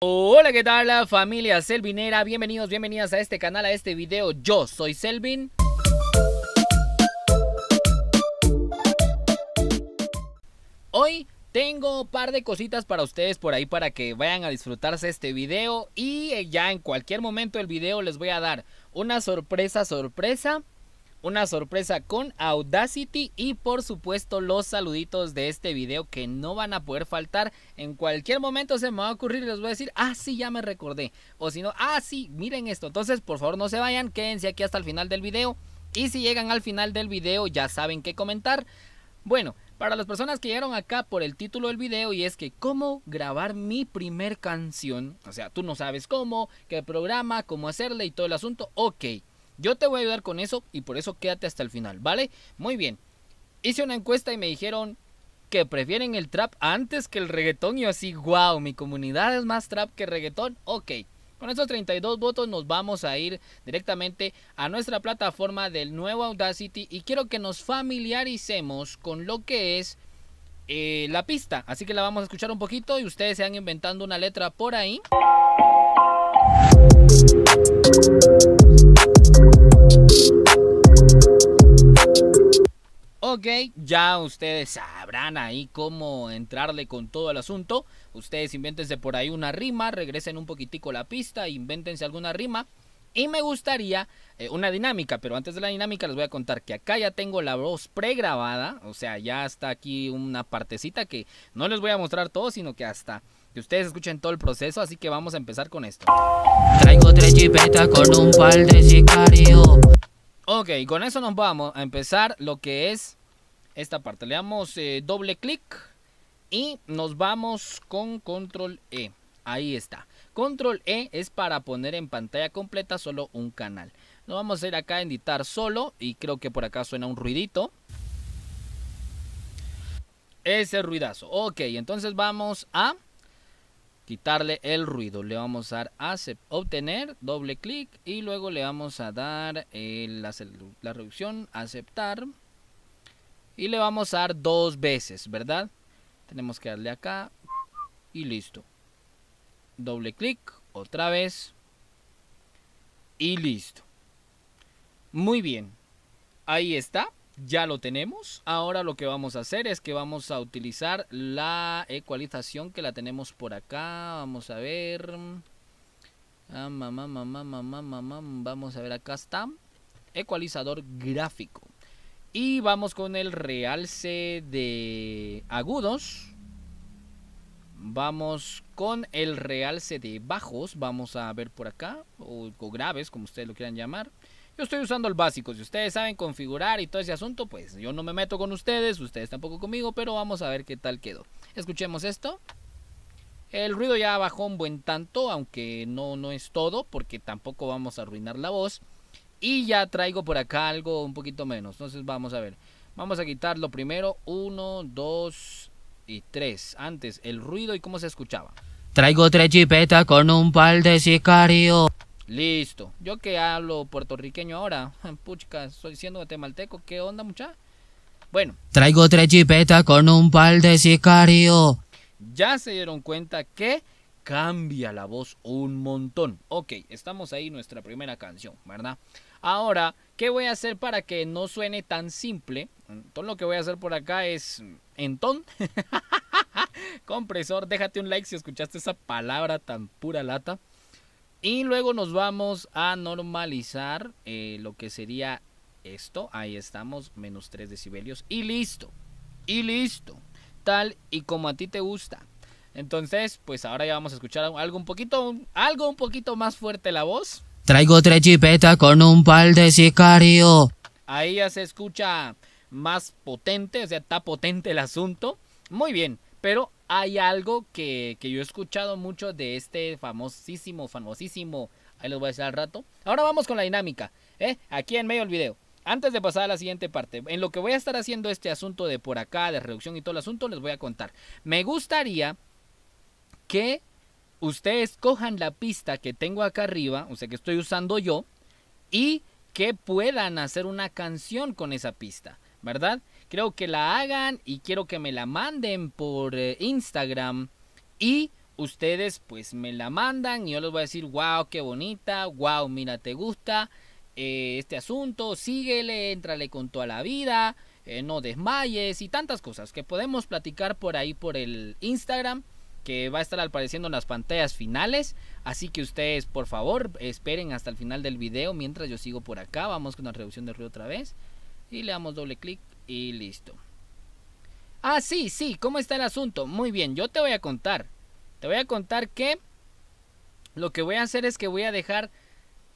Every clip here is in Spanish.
Hola, ¿qué tal la familia Selvinera? Bienvenidos, bienvenidas a este canal, a este video. Yo soy Selvin. Hoy tengo un par de cositas para ustedes por ahí para que vayan a disfrutarse este video y eh, ya en cualquier momento del video les voy a dar una sorpresa, sorpresa una sorpresa con Audacity y por supuesto los saluditos de este video que no van a poder faltar. En cualquier momento se me va a ocurrir y les voy a decir, ah sí, ya me recordé. O si no, ah sí, miren esto. Entonces por favor no se vayan, quédense aquí hasta el final del video. Y si llegan al final del video ya saben qué comentar. Bueno, para las personas que llegaron acá por el título del video y es que cómo grabar mi primer canción, o sea, tú no sabes cómo, qué programa, cómo hacerle y todo el asunto, ok. Yo te voy a ayudar con eso y por eso quédate hasta el final, ¿vale? Muy bien. Hice una encuesta y me dijeron que prefieren el trap antes que el reggaetón. Y yo así, wow, mi comunidad es más trap que reggaetón. Ok. Con esos 32 votos nos vamos a ir directamente a nuestra plataforma del nuevo Audacity y quiero que nos familiaricemos con lo que es eh, la pista. Así que la vamos a escuchar un poquito y ustedes se han inventando una letra por ahí. Ok, ya ustedes sabrán ahí cómo entrarle con todo el asunto. Ustedes invéntense por ahí una rima, regresen un poquitico la pista, invéntense alguna rima. Y me gustaría eh, una dinámica, pero antes de la dinámica les voy a contar que acá ya tengo la voz pregrabada, o sea, ya está aquí una partecita que no les voy a mostrar todo, sino que hasta que ustedes escuchen todo el proceso, así que vamos a empezar con esto. Traigo tres chipetas con un balde de sicario. Ok, con eso nos vamos a empezar lo que es esta parte. Le damos eh, doble clic y nos vamos con control E. Ahí está. Control E es para poner en pantalla completa solo un canal. Nos vamos a ir acá a editar solo y creo que por acá suena un ruidito. Ese ruidazo. Ok, entonces vamos a quitarle el ruido. Le vamos a dar a obtener, doble clic y luego le vamos a dar eh, la, la reducción, aceptar y le vamos a dar dos veces, ¿verdad? Tenemos que darle acá y listo. Doble clic, otra vez y listo. Muy bien, ahí está, ya lo tenemos. Ahora lo que vamos a hacer es que vamos a utilizar la ecualización que la tenemos por acá. Vamos a ver. Ah, vamos a ver, acá está. Ecualizador gráfico. Y vamos con el realce de agudos. Vamos con el realce de bajos. Vamos a ver por acá. O, graves, como ustedes lo quieran llamar. Yo estoy usando el básico. Si ustedes saben configurar y todo ese asunto, pues yo no me meto con ustedes. Ustedes tampoco conmigo. Pero vamos a ver qué tal quedó. Escuchemos esto. El ruido ya bajó un buen tanto, aunque no, no es todo, porque tampoco vamos a arruinar la voz. Y ya traigo por acá algo un poquito menos. Entonces vamos a ver. Vamos a quitar lo primero. Uno, dos y tres Antes, el ruido y cómo se escuchaba. Traigo tres chipetas con un par de sicario Listo. Yo que hablo puertorriqueño ahora. Puchca, estoy siendo guatemalteco. ¿Qué onda, mucha? Bueno. Traigo tres chipetas con un par de sicario Ya se dieron cuenta que cambia la voz un montón. Ok, estamos ahí nuestra primera canción, ¿verdad? Ahora, ¿qué voy a hacer para que no suene tan simple? Todo lo que voy a hacer por acá es entón. Compresor, déjate un like si escuchaste esa palabra tan pura lata. Y luego nos vamos a normalizar eh, lo que sería esto. Ahí estamos, menos 3 decibelios. Y listo. Y listo. Tal y como a ti te gusta. Entonces, pues ahora ya vamos a escuchar algo un poquito, algo un poquito más fuerte la voz. Traigo tres chipetas con un pal de sicario. Ahí ya se escucha más potente, o sea, está potente el asunto. Muy bien, pero hay algo que, yo he escuchado mucho de este famosísimo, famosísimo. Ahí lo voy a decir al rato. Ahora vamos con la dinámica, ¿eh? Aquí en medio del video. Antes de pasar a la siguiente parte, en lo que voy a estar haciendo este asunto de por acá, de reducción y todo el asunto, les voy a contar. Me gustaría que ustedes cojan la pista que tengo acá arriba, o sea, que estoy usando yo, y que puedan hacer una canción con esa pista, ¿verdad? Creo que la hagan y quiero que me la manden por eh, Instagram y ustedes pues me la mandan y yo les voy a decir, wow, qué bonita, wow, mira, te gusta eh, este asunto, síguele, entrale con toda la vida, eh, no desmayes y tantas cosas que podemos platicar por ahí por el Instagram que va a estar apareciendo en las pantallas finales. Así que ustedes, por favor, esperen hasta el final del video mientras yo sigo por acá. Vamos con la reducción de ruido otra vez. Y le damos doble clic y listo. Ah, sí, sí, ¿cómo está el asunto? Muy bien, yo te voy a contar. Te voy a contar que lo que voy a hacer es que voy a dejar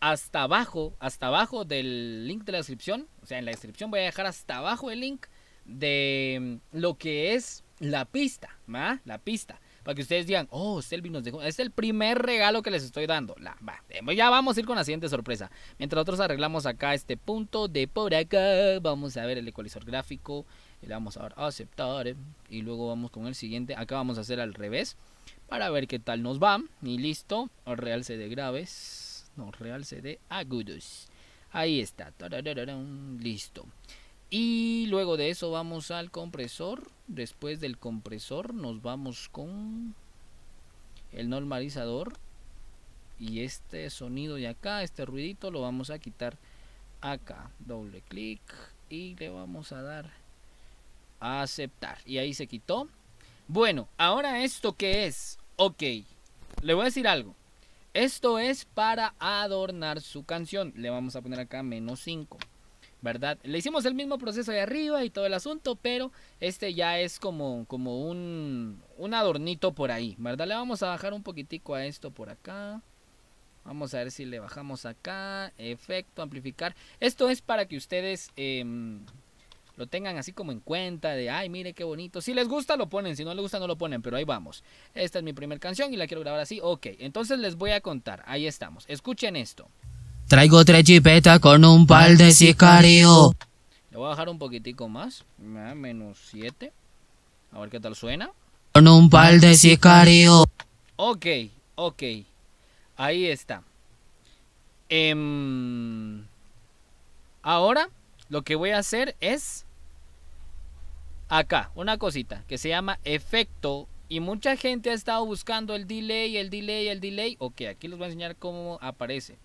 hasta abajo, hasta abajo del link de la descripción, o sea, en la descripción voy a dejar hasta abajo el link de lo que es la pista, ¿va? La pista. Para que ustedes digan, oh, Selvi nos dejó. es el primer regalo que les estoy dando. Eh, ya vamos a ir con la siguiente sorpresa. Mientras nosotros arreglamos acá este punto de por acá, vamos a ver el ecualizador gráfico. Le vamos a dar a aceptar. Eh, y luego vamos con el siguiente. Acá vamos a hacer al revés. Para ver qué tal nos va. Y listo. Realce de graves. No, realce de agudos. Ahí está. Listo. Y luego de eso vamos al compresor. Después del compresor nos vamos con el normalizador. Y este sonido de acá, este ruidito, lo vamos a quitar acá. Doble clic y le vamos a dar a aceptar. Y ahí se quitó. Bueno, ahora esto que es. Ok, le voy a decir algo. Esto es para adornar su canción. Le vamos a poner acá menos 5. ¿verdad? Le hicimos el mismo proceso de arriba y todo el asunto, pero este ya es como, como un, adornito por ahí, ¿verdad? Le vamos a bajar un poquitico a esto por acá. Vamos a ver si le bajamos acá. Efecto, amplificar. Esto es para que ustedes em, lo tengan así como en cuenta de, ay, mire qué bonito. Si les gusta, lo ponen. Si no les gusta, no lo ponen. Pero ahí vamos. Esta es mi primera canción y la quiero grabar así. Ok, entonces les voy a contar. Ahí estamos. Escuchen esto. Traigo tres chipetas con un par de sicario. Le voy a bajar un poquitico más. Menos 7. A ver qué tal suena. Con un par de sicario. Ok, ok. Ahí está. Em, ahora lo que voy a hacer es acá, una cosita que se llama efecto y mucha gente ha estado buscando el delay, el delay, el delay. Ok, aquí les voy a enseñar cómo aparece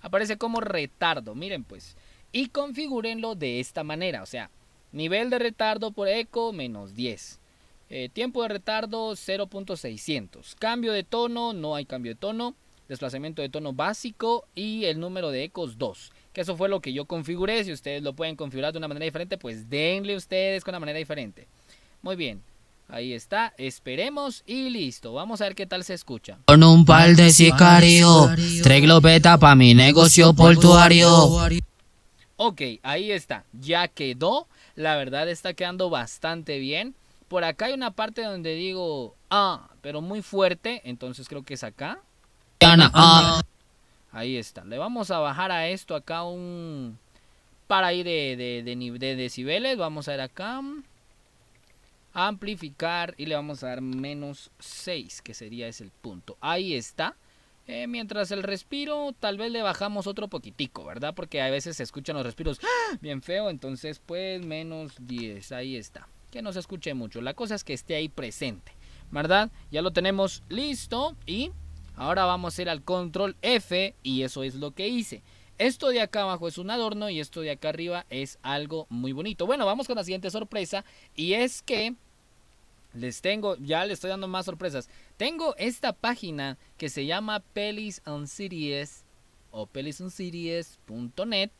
aparece como retardo, miren pues, y configúrenlo de esta manera, o sea, nivel de retardo por eco menos 10. Eh, tiempo de retardo 0.600. Cambio de tono, no hay cambio de tono. Desplazamiento de tono básico y el número de ecos 2. Que eso fue lo que yo configuré. Si ustedes lo pueden configurar de una manera diferente, pues denle ustedes con una manera diferente. Muy bien. Ahí está, esperemos y listo. Vamos a ver qué tal se escucha. Con un par de sicario, para mi negocio portuario. Ok, ahí está, ya quedó. La verdad está quedando bastante bien. Por acá hay una parte donde digo, ah, pero muy fuerte, entonces creo que es acá. Ah. Ahí está, le vamos a bajar a esto acá un... Para ir de, de decibeles, vamos a ver acá amplificar y le vamos a dar menos 6, que sería ese el punto. Ahí está. Eh, mientras el respiro, tal vez le bajamos otro poquitico, ¿verdad? Porque a veces se escuchan los respiros bien feo, entonces pues menos 10, ahí está. Que no se escuche mucho, la cosa es que esté ahí presente, ¿verdad? Ya lo tenemos listo y ahora vamos a ir al control F y eso es lo que hice. Esto de acá abajo es un adorno y esto de acá arriba es algo muy bonito. Bueno, vamos con la siguiente sorpresa y es que les tengo, ya les estoy dando más sorpresas. Tengo esta página que se llama Pelis on Series o pelisonseries.net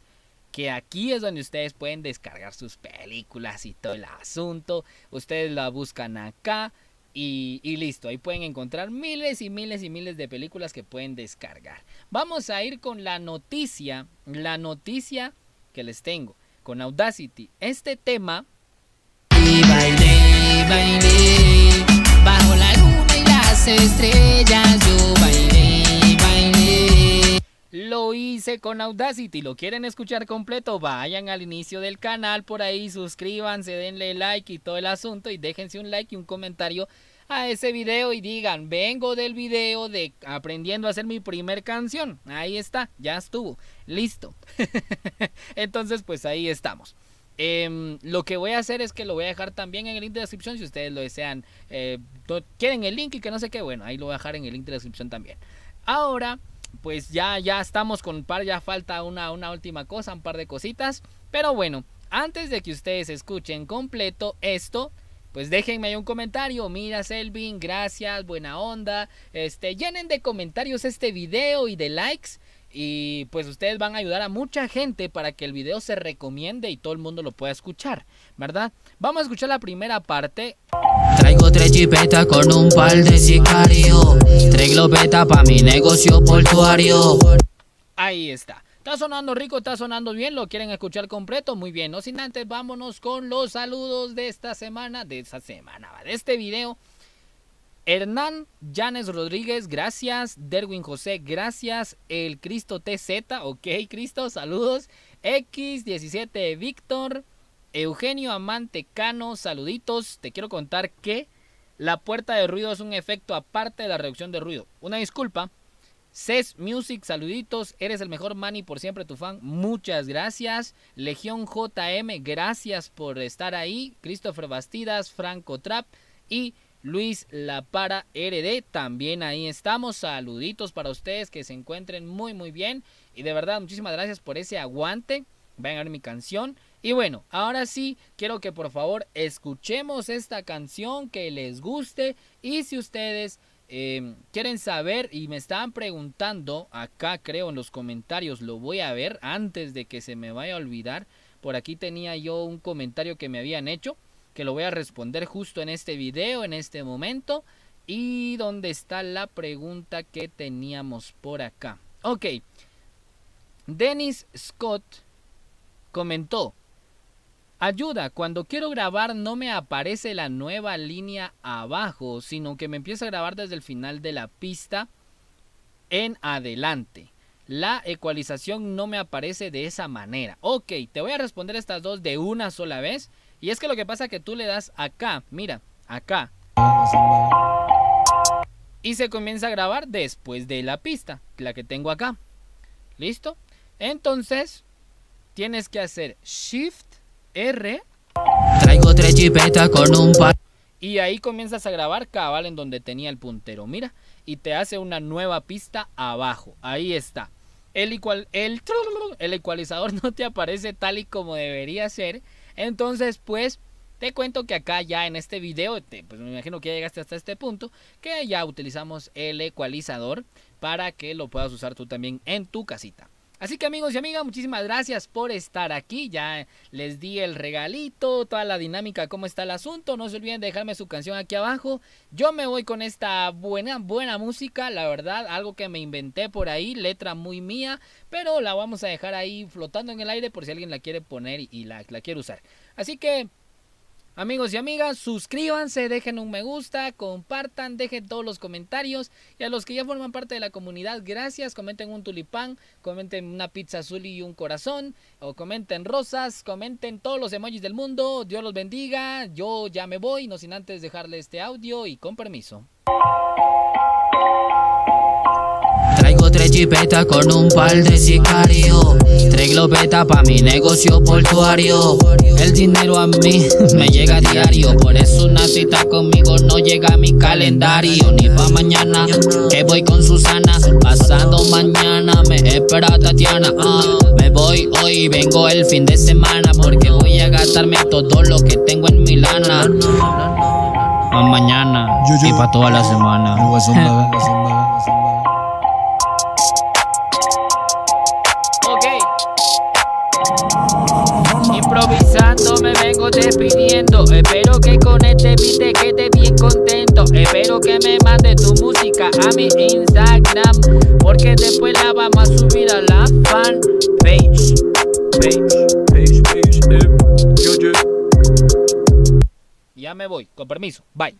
que aquí es donde ustedes pueden descargar sus películas y todo el asunto. Ustedes la buscan acá y, y listo. Ahí pueden encontrar miles y miles y miles de películas que pueden descargar. Vamos a ir con la noticia, la noticia que les tengo con Audacity. Este tema bailé bajo la luna y las estrellas. Yo bailé, bailé. Lo hice con Audacity. ¿Lo quieren escuchar completo? Vayan al inicio del canal por ahí, suscríbanse, denle like y todo el asunto y déjense un like y un comentario a ese video y digan, vengo del video de aprendiendo a hacer mi primer canción. Ahí está, ya estuvo, listo. Entonces, pues ahí estamos. Em, lo que voy a hacer es que lo voy a dejar también en el link de descripción si ustedes lo desean. Eh, quieren el link y que no sé qué, bueno, ahí lo voy a dejar en el link de descripción también. Ahora, pues ya, ya estamos con un par, ya falta una, una última cosa, un par de cositas. Pero bueno, antes de que ustedes escuchen completo esto, pues déjenme ahí un comentario. Mira, Selvin, gracias, buena onda. Este, llenen de comentarios este video y de likes. Y pues ustedes van a ayudar a mucha gente para que el video se recomiende y todo el mundo lo pueda escuchar, ¿verdad? Vamos a escuchar la primera parte. Traigo tres chipetas con un par de sicario, Tres globetas para mi negocio portuario. Ahí está. Está sonando rico, está sonando bien, lo quieren escuchar completo, muy bien. No sin antes, vámonos con los saludos de esta semana, de esta semana, de este video Hernán Janes Rodríguez, gracias. Derwin José, gracias. El Cristo TZ, ok, Cristo, saludos. X17 Víctor. Eugenio Amante Cano, saluditos. Te quiero contar que la puerta de ruido es un efecto aparte de la reducción de ruido. Una disculpa. Ces Music, saluditos. Eres el mejor Manny, por siempre tu fan. Muchas gracias. Legión JM, gracias por estar ahí. Christopher Bastidas, Franco Trap y Luis La Para RD. También ahí estamos. Saluditos para ustedes que se encuentren muy, muy bien. Y de verdad, muchísimas gracias por ese aguante. Vayan a ver mi canción. Y bueno, ahora sí, quiero que por favor escuchemos esta canción que les guste. Y si ustedes em, quieren saber y me estaban preguntando acá, creo, en los comentarios, lo voy a ver antes de que se me vaya a olvidar. Por aquí tenía yo un comentario que me habían hecho que lo voy a responder justo en este video, en este momento. Y donde está la pregunta que teníamos por acá. Ok. Dennis Scott comentó. Ayuda, cuando quiero grabar no me aparece la nueva línea abajo, sino que me empieza a grabar desde el final de la pista en adelante. La ecualización no me aparece de esa manera. Ok, te voy a responder estas dos de una sola vez y es que lo que pasa es que tú le das acá, mira, acá. Y se comienza a grabar después de la pista, la que tengo acá. ¿Listo? Entonces, tienes que hacer Shift R. Traigo tres chipetas con un par. Y ahí comienzas a grabar cabal en donde tenía el puntero, mira. Y te hace una nueva pista abajo. Ahí está. El, igual, el, el ecualizador no te aparece tal y como debería ser. Entonces, pues, te cuento que acá ya en este video, pues me imagino que ya llegaste hasta este punto, que ya utilizamos el ecualizador para que lo puedas usar tú también en tu casita. Así que amigos y amigas, muchísimas gracias por estar aquí. Ya les di el regalito, toda la dinámica, cómo está el asunto. No se olviden de dejarme su canción aquí abajo. Yo me voy con esta buena, buena música, la verdad, algo que me inventé por ahí, letra muy mía, pero la vamos a dejar ahí flotando en el aire por si alguien la quiere poner y la, la quiere usar. Así que Amigos y amigas, suscríbanse, dejen un me gusta, compartan, dejen todos los comentarios. Y a los que ya forman parte de la comunidad, gracias. Comenten un tulipán, comenten una pizza azul y un corazón, o comenten rosas, comenten todos los emojis del mundo. Dios los bendiga. Yo ya me voy, no sin antes dejarle este audio y con permiso. beta con un par de sicarios. globetas pa' mi negocio portuario. El dinero a mí me llega diario. Por eso una cita conmigo no llega a mi calendario. Ni pa' mañana, que voy con Susana. Pasando mañana me espera Tatiana. me voy hoy, vengo el fin de semana. Porque voy a gastarme todo lo que tengo en mi lana. Pa' mañana y pa' toda la semana. Espero que con este beat te quede bien contento. Espero que me mande tu música a mi Instagram. Porque después la vamos a subir a la fan page. Page, page, page. Ya me voy, con permiso. Bye.